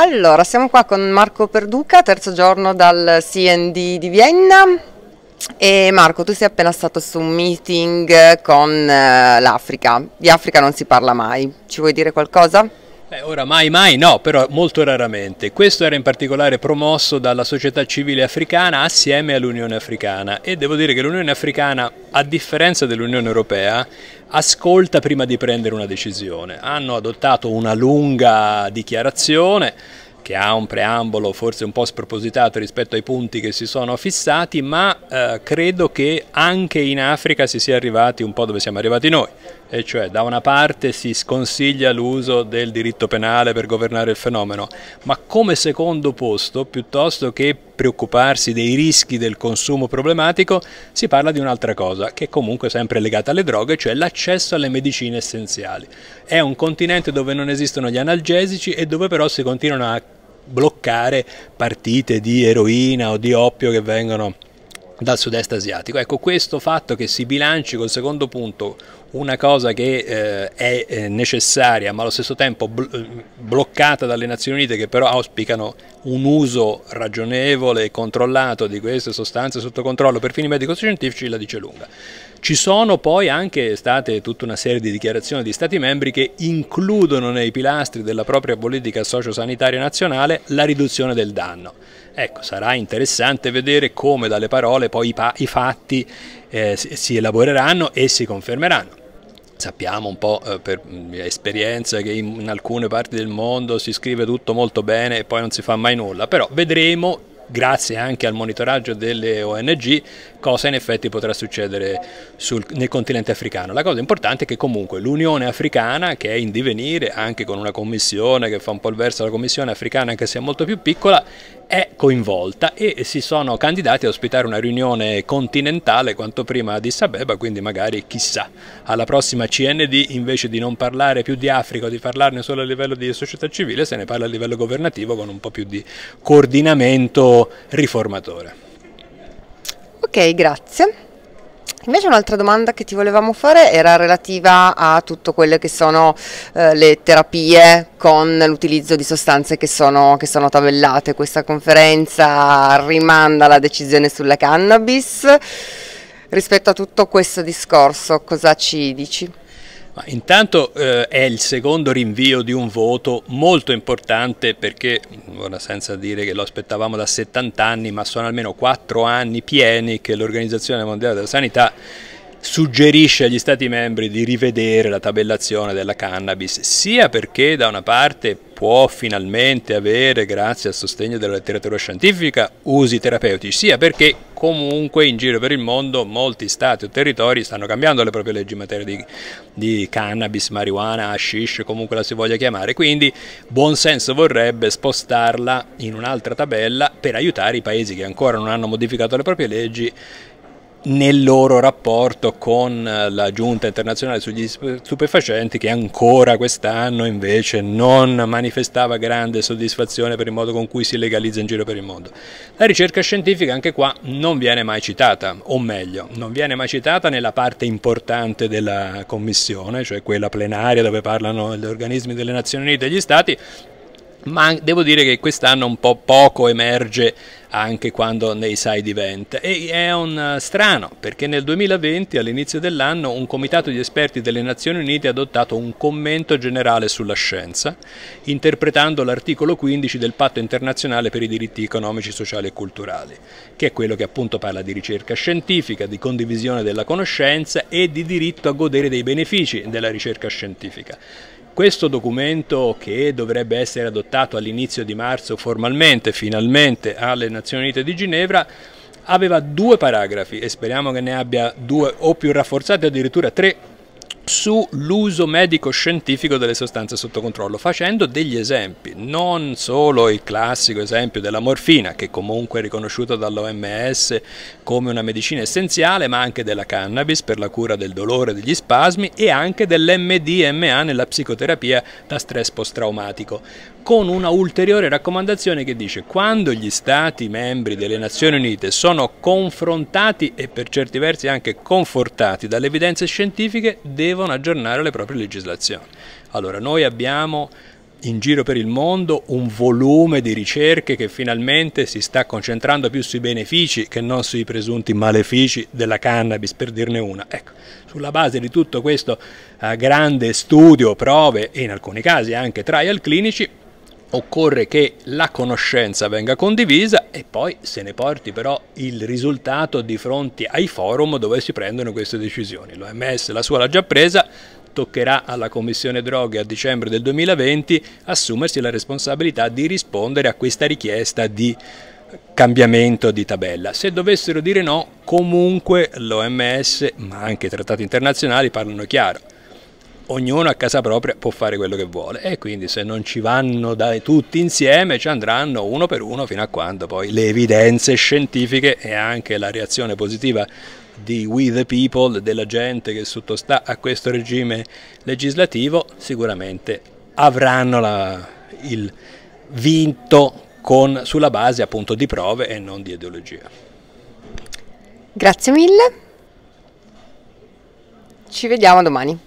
Allora, siamo qua con Marco Perduca, terzo giorno dal CND di Vienna. E Marco, tu sei appena stato su un meeting con eh, l'Africa. Di Africa non si parla mai. Ci vuoi dire qualcosa? Beh, ora mai mai no, però molto raramente. Questo era in particolare promosso dalla società civile africana assieme all'Unione Africana e devo dire che l'Unione Africana, a differenza dell'Unione Europea, ascolta prima di prendere una decisione. Hanno adottato una lunga dichiarazione che ha un preambolo forse un po' spropositato rispetto ai punti che si sono fissati, ma eh, credo che anche in Africa si sia arrivati un po' dove siamo arrivati noi, e cioè da una parte si sconsiglia l'uso del diritto penale per governare il fenomeno, ma come secondo posto, piuttosto che preoccuparsi dei rischi del consumo problematico, si parla di un'altra cosa, che è comunque sempre legata alle droghe, cioè l'accesso alle medicine essenziali. È un continente dove non esistono gli analgesici e dove però si continuano a bloccare partite di eroina o di oppio che vengono dal sud-est asiatico. Ecco, questo fatto che si bilanci col secondo punto una cosa che eh, è eh, necessaria ma allo stesso tempo bl eh, bloccata dalle Nazioni Unite che però auspicano un uso ragionevole e controllato di queste sostanze sotto controllo per fini medico-scientifici la dice lunga. Ci sono poi anche state tutta una serie di dichiarazioni di Stati membri che includono nei pilastri della propria politica sociosanitaria nazionale la riduzione del danno. Ecco, sarà interessante vedere come dalle parole poi i, i fatti eh, si elaboreranno e si confermeranno. Sappiamo un po' eh, per mm, esperienza che in alcune parti del mondo si scrive tutto molto bene e poi non si fa mai nulla, però vedremo grazie anche al monitoraggio delle ONG, cosa in effetti potrà succedere sul, nel continente africano. La cosa importante è che comunque l'Unione Africana, che è in divenire anche con una commissione che fa un po' il verso alla Commissione Africana, anche se è molto più piccola, è coinvolta e si sono candidati a ospitare una riunione continentale quanto prima di Sabeba, quindi magari chissà, alla prossima CND invece di non parlare più di Africa o di parlarne solo a livello di società civile, se ne parla a livello governativo con un po' più di coordinamento riformatore. Ok, grazie. Invece un'altra domanda che ti volevamo fare era relativa a tutte quelle che sono eh, le terapie con l'utilizzo di sostanze che sono, che sono, tabellate. Questa conferenza rimanda la decisione sulla cannabis. Rispetto a tutto questo discorso, cosa ci dici? intanto eh, è il secondo rinvio di un voto molto importante perché, ora senza dire che lo aspettavamo da 70 anni, ma sono almeno 4 anni pieni che l'Organizzazione Mondiale della Sanità suggerisce agli Stati membri di rivedere la tabellazione della cannabis, sia perché da una parte può finalmente avere, grazie al sostegno della letteratura scientifica, usi terapeutici, sia perché comunque in giro per il mondo molti stati o territori stanno cambiando le proprie leggi in materia di, di cannabis, marijuana, hashish, comunque la si voglia chiamare, quindi buon senso vorrebbe spostarla in un'altra tabella per aiutare i paesi che ancora non hanno modificato le proprie leggi nel loro rapporto con eh, la giunta internazionale sugli stupefacenti che ancora quest'anno invece non manifestava grande soddisfazione per il modo con cui si legalizza in giro per il mondo. La ricerca scientifica anche qua non viene mai citata, o meglio, non viene mai citata nella parte importante della commissione, cioè quella plenaria dove parlano gli organismi delle Nazioni Unite e gli Stati, ma devo dire che quest'anno un po' poco emerge anche quando nei side event e è un eh, strano perché nel 2020 all'inizio dell'anno un comitato di esperti delle Nazioni Unite ha adottato un commento generale sulla scienza interpretando l'articolo 15 del patto internazionale per i diritti economici, sociali e culturali che è quello che appunto parla di ricerca scientifica, di condivisione della conoscenza e di diritto a godere dei benefici della ricerca scientifica questo documento che dovrebbe essere adottato all'inizio di marzo formalmente, finalmente, alle Nazioni Unite di Ginevra, aveva due paragrafi e speriamo che ne abbia due o più rafforzati, addirittura tre sull'uso medico-scientifico delle sostanze sotto controllo, facendo degli esempi, non solo il classico esempio della morfina, che comunque è riconosciuta dall'OMS come una medicina essenziale, ma anche della cannabis per la cura del dolore, e degli spasmi e anche dell'MDMA nella psicoterapia da stress post-traumatico, con una ulteriore raccomandazione che dice quando gli Stati membri delle Nazioni Unite sono confrontati e per certi versi anche confortati dalle evidenze scientifiche, devono devono aggiornare le proprie legislazioni. Allora, noi abbiamo in giro per il mondo un volume di ricerche che finalmente si sta concentrando più sui benefici che non sui presunti malefici della cannabis, per dirne una. Ecco, sulla base di tutto questo eh, grande studio, prove e in alcuni casi anche trial clinici, occorre che la conoscenza venga condivisa e poi se ne porti però il risultato di fronte ai forum dove si prendono queste decisioni. L'OMS la sua l'ha già presa, toccherà alla Commissione Droghe a dicembre del 2020 assumersi la responsabilità di rispondere a questa richiesta di cambiamento di tabella. Se dovessero dire no, comunque l'OMS, ma anche i trattati internazionali parlano chiaro ognuno a casa propria può fare quello che vuole e quindi se non ci vanno da, tutti insieme ci andranno uno per uno fino a quando poi le evidenze scientifiche e anche la reazione positiva di we the people, della gente che sottostà a questo regime legislativo, sicuramente avranno la, il vinto con, sulla base appunto di prove e non di ideologia. Grazie mille, ci vediamo domani.